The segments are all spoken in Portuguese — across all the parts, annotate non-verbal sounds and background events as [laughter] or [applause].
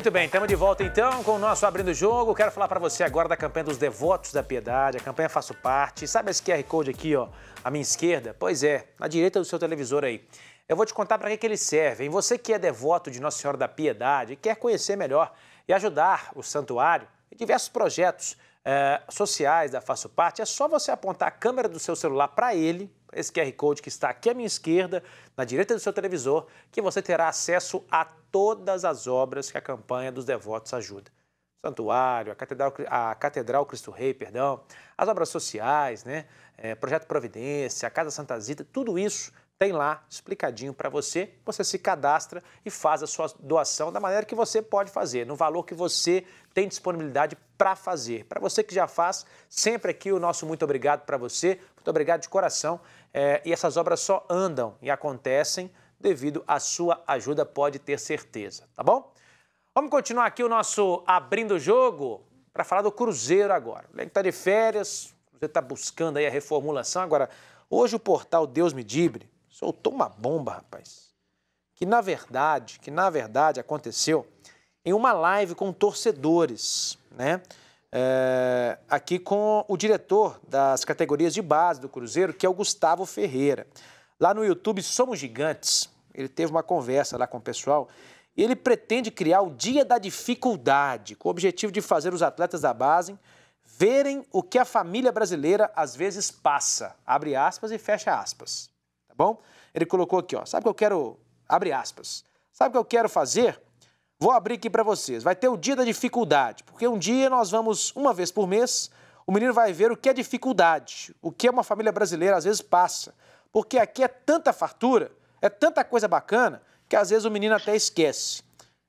Muito bem, estamos de volta então com o nosso Abrindo Jogo. Quero falar para você agora da campanha dos Devotos da Piedade, a campanha Faço Parte. Sabe esse QR Code aqui, ó, à minha esquerda? Pois é, na direita do seu televisor aí. Eu vou te contar para que, que eles servem. Você que é devoto de Nossa Senhora da Piedade, e quer conhecer melhor e ajudar o santuário e diversos projetos eh, sociais da Faço Parte, é só você apontar a câmera do seu celular para ele, esse QR Code que está aqui à minha esquerda, na direita do seu televisor, que você terá acesso a todas as obras que a campanha dos devotos ajuda. Santuário, a Catedral, a Catedral Cristo Rei, perdão, as obras sociais, né? É, Projeto Providência, a Casa Santa Zita, tudo isso tem lá explicadinho para você. Você se cadastra e faz a sua doação da maneira que você pode fazer, no valor que você tem disponibilidade para fazer. Para você que já faz, sempre aqui o nosso muito obrigado para você. Muito obrigado de coração é, e essas obras só andam e acontecem devido à sua ajuda, pode ter certeza, tá bom? Vamos continuar aqui o nosso Abrindo o Jogo para falar do Cruzeiro agora. O está de férias, o Cruzeiro está buscando aí a reformulação. Agora, hoje o portal Deus Me Dibre soltou uma bomba, rapaz, que na verdade, que na verdade aconteceu em uma live com torcedores, né? é, aqui com o diretor das categorias de base do Cruzeiro, que é o Gustavo Ferreira. Lá no YouTube Somos Gigantes, ele teve uma conversa lá com o pessoal e ele pretende criar o Dia da Dificuldade, com o objetivo de fazer os atletas da base verem o que a família brasileira às vezes passa. Abre aspas e fecha aspas. Tá bom? Ele colocou aqui, ó. Sabe o que eu quero. Abre aspas. Sabe o que eu quero fazer? Vou abrir aqui para vocês. Vai ter o dia da dificuldade, porque um dia nós vamos, uma vez por mês, o menino vai ver o que é dificuldade, o que uma família brasileira às vezes passa. Porque aqui é tanta fartura, é tanta coisa bacana, que às vezes o menino até esquece.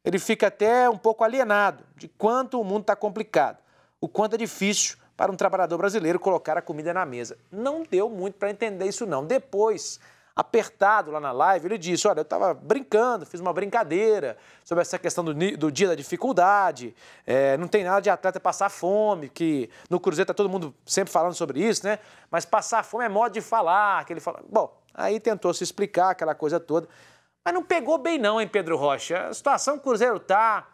Ele fica até um pouco alienado de quanto o mundo está complicado, o quanto é difícil para um trabalhador brasileiro colocar a comida na mesa. Não deu muito para entender isso, não. Depois apertado lá na live, ele disse: Olha, eu estava brincando, fiz uma brincadeira sobre essa questão do, do dia da dificuldade. É, não tem nada de atleta passar fome, que no Cruzeiro está todo mundo sempre falando sobre isso, né? Mas passar fome é modo de falar, que ele fala. Bom, aí tentou se explicar aquela coisa toda. Mas não pegou bem, não, hein, Pedro Rocha? A situação que o Cruzeiro tá.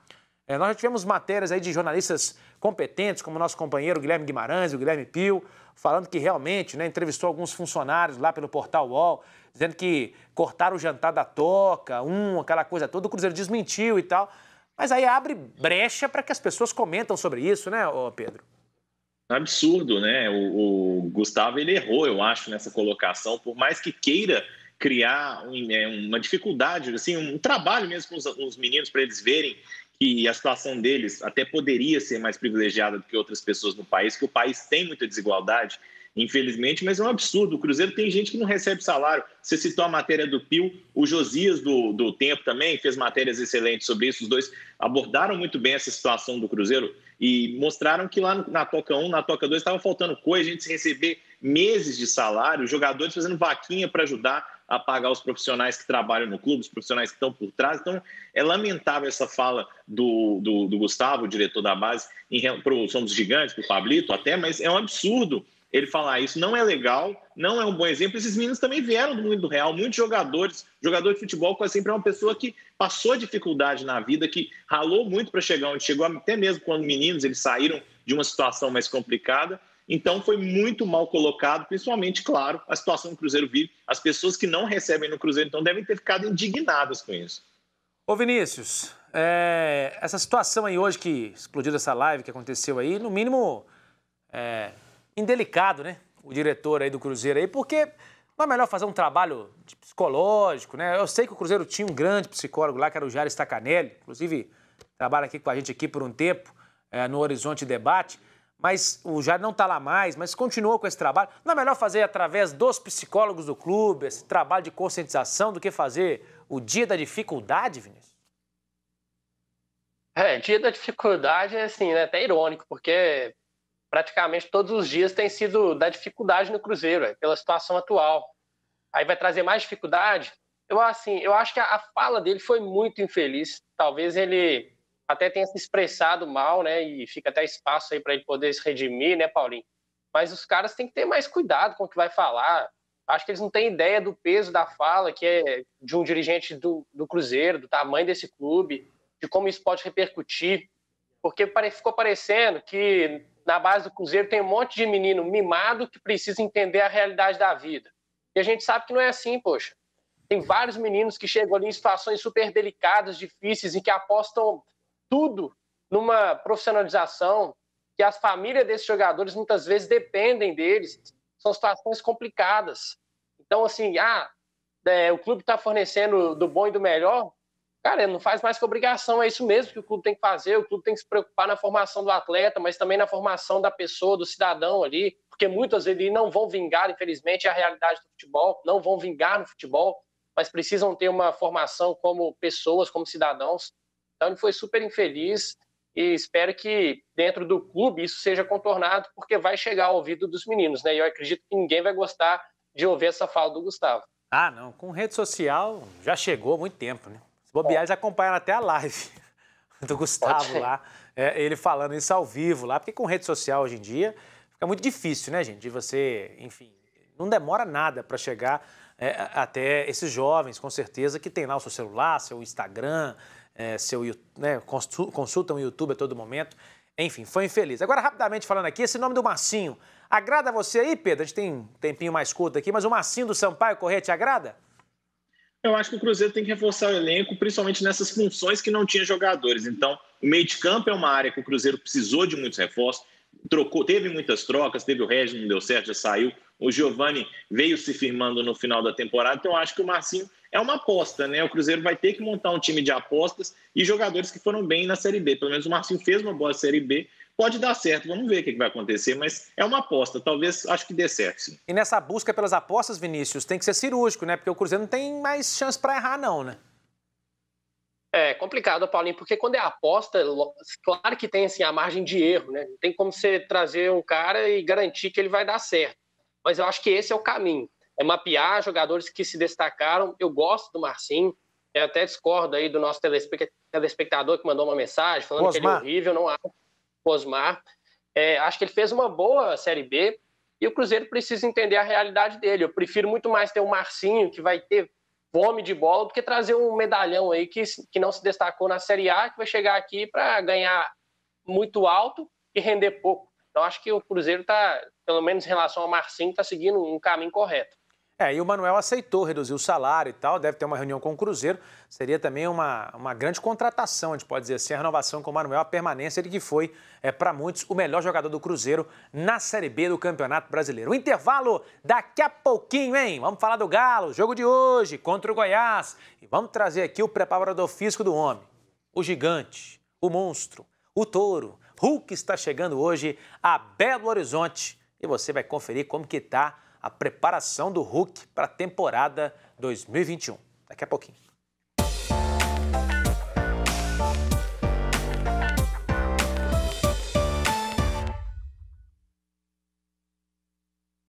É, nós já tivemos matérias aí de jornalistas competentes, como o nosso companheiro Guilherme Guimarães, o Guilherme Pio, falando que realmente né, entrevistou alguns funcionários lá pelo portal UOL, dizendo que cortaram o jantar da toca, um, aquela coisa toda, o Cruzeiro desmentiu e tal. Mas aí abre brecha para que as pessoas comentam sobre isso, né, Pedro? Absurdo, né? O, o Gustavo ele errou, eu acho, nessa colocação, por mais que queira criar é, uma dificuldade, assim, um trabalho mesmo com os, meninos para eles verem que a situação deles até poderia ser mais privilegiada do que outras pessoas no país, que o país tem muita desigualdade, infelizmente, mas é um absurdo. O Cruzeiro tem gente que não recebe salário. Você citou a matéria do Pio, o Josias do, do Tempo também fez matérias excelentes sobre isso. Os dois abordaram muito bem essa situação do Cruzeiro e mostraram que lá na Toca 1, na Toca 2, estava faltando coisa, a gente se receber meses de salário, jogadores fazendo vaquinha para ajudar a pagar os profissionais que trabalham no clube, os profissionais que estão por trás. Então, é lamentável essa fala do, do, do Gustavo, o diretor da base, para o Somos Gigantes, para o Pablito até, mas é um absurdo ele falar isso não é legal, não é um bom exemplo. Esses meninos também vieram do mundo real, muitos jogadores, jogador de futebol quase sempre é uma pessoa que passou dificuldade na vida, que ralou muito para chegar onde chegou, até mesmo quando meninos eles saíram de uma situação mais complicada. Então foi muito mal colocado, principalmente, claro, a situação do Cruzeiro vive. As pessoas que não recebem no Cruzeiro, então, devem ter ficado indignadas com isso. Ô Vinícius, é, essa situação aí hoje que explodiu essa live que aconteceu aí, no mínimo é, indelicado, né? O diretor aí do Cruzeiro aí, porque não é melhor fazer um trabalho psicológico, né? Eu sei que o Cruzeiro tinha um grande psicólogo lá, que era o Jair Stacanelli, inclusive trabalha aqui com a gente aqui por um tempo, é, no Horizonte Debate mas o Jair não está lá mais, mas continuou com esse trabalho. Não é melhor fazer através dos psicólogos do clube, esse trabalho de conscientização, do que fazer o dia da dificuldade, Vinícius? É, dia da dificuldade é assim, né? Até irônico, porque praticamente todos os dias tem sido da dificuldade no Cruzeiro, é, pela situação atual. Aí vai trazer mais dificuldade. Eu assim, eu acho que a, a fala dele foi muito infeliz. Talvez ele até tenha se expressado mal, né? E fica até espaço aí para ele poder se redimir, né, Paulinho? Mas os caras têm que ter mais cuidado com o que vai falar. Acho que eles não têm ideia do peso da fala que é de um dirigente do, do Cruzeiro, do tamanho desse clube, de como isso pode repercutir. Porque ficou parecendo que na base do Cruzeiro tem um monte de menino mimado que precisa entender a realidade da vida. E a gente sabe que não é assim, poxa. Tem vários meninos que chegam ali em situações super delicadas, difíceis, e que apostam tudo numa profissionalização, que as famílias desses jogadores muitas vezes dependem deles, são situações complicadas. Então, assim, ah, é, o clube está fornecendo do bom e do melhor, cara, não faz mais que obrigação, é isso mesmo que o clube tem que fazer, o clube tem que se preocupar na formação do atleta, mas também na formação da pessoa, do cidadão ali, porque muitas vezes não vão vingar, infelizmente, é a realidade do futebol, não vão vingar no futebol, mas precisam ter uma formação como pessoas, como cidadãos. Então ele foi super infeliz e espero que dentro do clube isso seja contornado, porque vai chegar ao ouvido dos meninos, né? E eu acredito que ninguém vai gostar de ouvir essa fala do Gustavo. Ah, não. Com rede social já chegou há muito tempo, né? Os bobiais acompanharam até a live [laughs] do Gustavo lá, é, ele falando isso ao vivo lá, porque com rede social hoje em dia fica muito difícil, né, gente? De você, enfim, não demora nada para chegar é, até esses jovens, com certeza, que tem lá o seu celular, seu Instagram, é, seu, né, consultam o YouTube a todo momento. Enfim, foi infeliz. Agora, rapidamente falando aqui, esse nome do Marcinho, agrada você aí, Pedro? A gente tem um tempinho mais curto aqui, mas o Marcinho do Sampaio Correia te agrada? Eu acho que o Cruzeiro tem que reforçar o elenco, principalmente nessas funções que não tinha jogadores. Então, o meio de campo é uma área que o Cruzeiro precisou de muitos reforços, trocou, teve muitas trocas, teve o Regis, não deu certo, já saiu o Giovani veio se firmando no final da temporada, então eu acho que o Marcinho é uma aposta, né? O Cruzeiro vai ter que montar um time de apostas e jogadores que foram bem na Série B. Pelo menos o Marcinho fez uma boa Série B, pode dar certo, vamos ver o que vai acontecer, mas é uma aposta, talvez acho que dê certo. Sim. E nessa busca pelas apostas, Vinícius, tem que ser cirúrgico, né? Porque o Cruzeiro não tem mais chance para errar, não, né? É complicado, Paulinho, porque quando é aposta, claro que tem assim, a margem de erro, né? Não tem como você trazer um cara e garantir que ele vai dar certo mas eu acho que esse é o caminho. É mapear jogadores que se destacaram. Eu gosto do Marcinho, eu até discordo aí do nosso telespectador que mandou uma mensagem falando Osmar. que ele é horrível, não acho. Osmar. É, acho que ele fez uma boa Série B e o Cruzeiro precisa entender a realidade dele. Eu prefiro muito mais ter o um Marcinho, que vai ter fome de bola, do que trazer um medalhão aí que, que não se destacou na Série A, que vai chegar aqui para ganhar muito alto e render pouco. Então acho que o Cruzeiro está, pelo menos em relação ao Marcinho, está seguindo um caminho correto. É, e o Manuel aceitou reduzir o salário e tal, deve ter uma reunião com o Cruzeiro. Seria também uma, uma grande contratação, a gente pode dizer assim, a renovação com o Manuel, a permanência, ele que foi, é, para muitos, o melhor jogador do Cruzeiro na Série B do Campeonato Brasileiro. O intervalo daqui a pouquinho, hein? Vamos falar do Galo, jogo de hoje contra o Goiás. E vamos trazer aqui o preparador físico do homem, o gigante, o monstro, o touro Hulk está chegando hoje a Belo Horizonte e você vai conferir como que está a preparação do Hulk para a temporada 2021. Daqui a pouquinho.